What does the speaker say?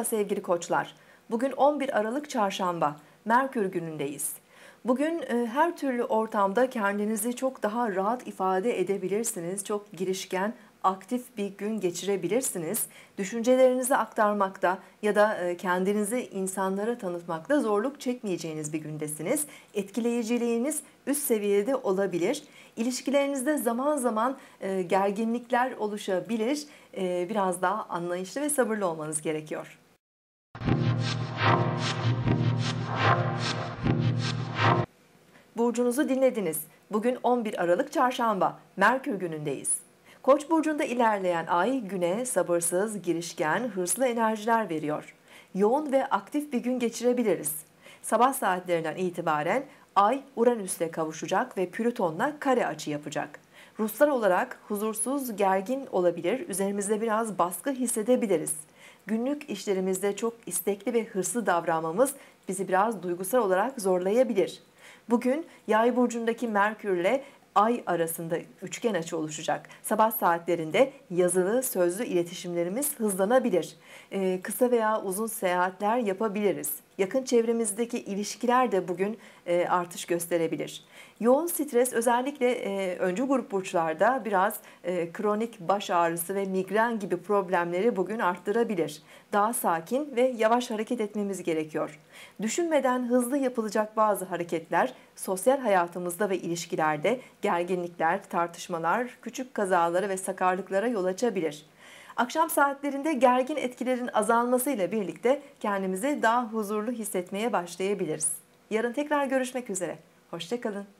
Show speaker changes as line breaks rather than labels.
Merhaba sevgili koçlar. Bugün 11 Aralık Çarşamba, Merkür günündeyiz. Bugün e, her türlü ortamda kendinizi çok daha rahat ifade edebilirsiniz. Çok girişken, aktif bir gün geçirebilirsiniz. Düşüncelerinizi aktarmakta ya da e, kendinizi insanlara tanıtmakta zorluk çekmeyeceğiniz bir gündesiniz. Etkileyiciliğiniz üst seviyede olabilir. İlişkilerinizde zaman zaman e, gerginlikler oluşabilir. Biraz daha anlayışlı ve sabırlı olmanız gerekiyor. Burcunuzu dinlediniz. Bugün 11 Aralık Çarşamba, Merkür günündeyiz. Koç burcunda ilerleyen ay güne sabırsız, girişken, hırslı enerjiler veriyor. Yoğun ve aktif bir gün geçirebiliriz. Sabah saatlerinden itibaren ay Uranüs'le kavuşacak ve Plüton'la kare açı yapacak. Ruslar olarak huzursuz, gergin olabilir, üzerimizde biraz baskı hissedebiliriz günlük işlerimizde çok istekli ve hırslı davranmamız bizi biraz duygusal olarak zorlayabilir. Bugün Yay burcundaki Merkürle ay arasında üçgen açı oluşacak. Sabah saatlerinde yazılı sözlü iletişimlerimiz hızlanabilir. Ee, kısa veya uzun seyahatler yapabiliriz. Yakın çevremizdeki ilişkiler de bugün e, artış gösterebilir. Yoğun stres özellikle e, öncü grup burçlarda biraz e, kronik baş ağrısı ve migren gibi problemleri bugün arttırabilir. Daha sakin ve yavaş hareket etmemiz gerekiyor düşünmeden hızlı yapılacak bazı hareketler sosyal hayatımızda ve ilişkilerde gerginlikler, tartışmalar, küçük kazalara ve sakarlıklara yol açabilir. Akşam saatlerinde gergin etkilerin azalmasıyla birlikte kendimizi daha huzurlu hissetmeye başlayabiliriz. Yarın tekrar görüşmek üzere. Hoşçakalın.